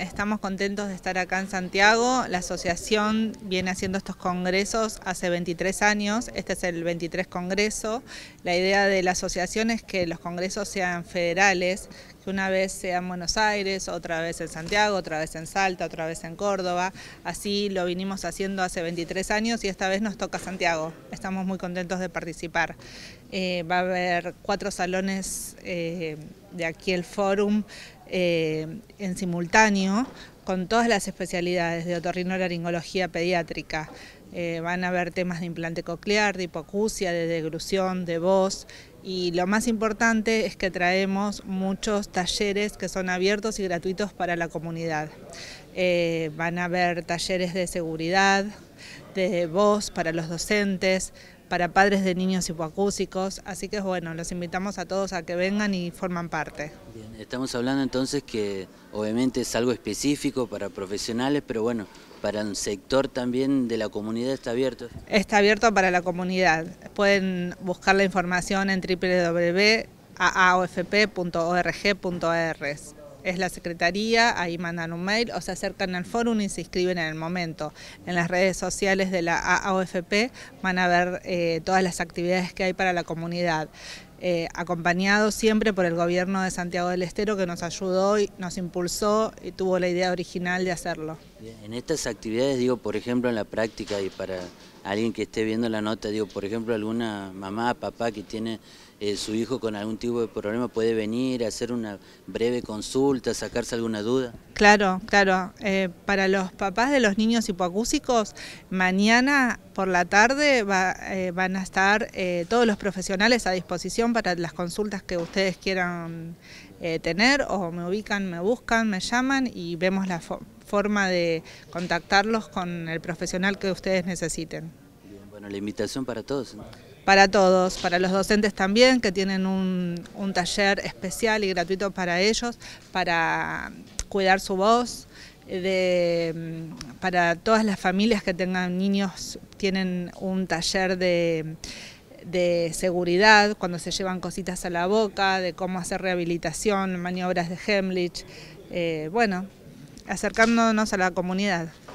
estamos contentos de estar acá en Santiago. La asociación viene haciendo estos congresos hace 23 años, este es el 23 congreso. La idea de la asociación es que los congresos sean federales, una vez sea en Buenos Aires, otra vez en Santiago, otra vez en Salta, otra vez en Córdoba. Así lo vinimos haciendo hace 23 años y esta vez nos toca Santiago. Estamos muy contentos de participar. Eh, va a haber cuatro salones eh, de aquí el Fórum eh, en simultáneo con todas las especialidades de otorrinolaringología pediátrica. van a haber temas de implante coclear, de hipocusia, de deglución, de voz, y lo más importante es que traemos muchos talleres que son abiertos y gratuitos para la comunidad. Eh, van a haber talleres de seguridad, de voz para los docentes, para padres de niños hipoacúsicos, así que bueno, los invitamos a todos a que vengan y forman parte. Bien, estamos hablando entonces que obviamente es algo específico para profesionales, pero bueno, para un sector también de la comunidad está abierto. Está abierto para la comunidad. Pueden buscar la información en www.aofp.org.ar es la secretaría, ahí mandan un mail o se acercan al foro y se inscriben en el momento. En las redes sociales de la AOFP van a ver eh, todas las actividades que hay para la comunidad. Eh, acompañado siempre por el gobierno de Santiago del Estero que nos ayudó y nos impulsó y tuvo la idea original de hacerlo. En estas actividades, digo, por ejemplo, en la práctica y para alguien que esté viendo la nota, digo, por ejemplo, alguna mamá, papá que tiene eh, su hijo con algún tipo de problema puede venir, a hacer una breve consulta, sacarse alguna duda. Claro, claro. Eh, para los papás de los niños hipoacúsicos, mañana por la tarde van a estar todos los profesionales a disposición para las consultas que ustedes quieran eh, tener o me ubican, me buscan, me llaman y vemos la forma de contactarlos con el profesional que ustedes necesiten. bueno, la invitación para todos. Para todos, para los docentes también, que tienen un, taller especial y gratuito para ellos, para cuidar su voz, para todas las familias que tengan niños, tienen un taller de de seguridad, cuando se llevan cositas a la boca, de cómo hacer rehabilitación, maniobras de Hemlich, eh, bueno, acercándonos a la comunidad.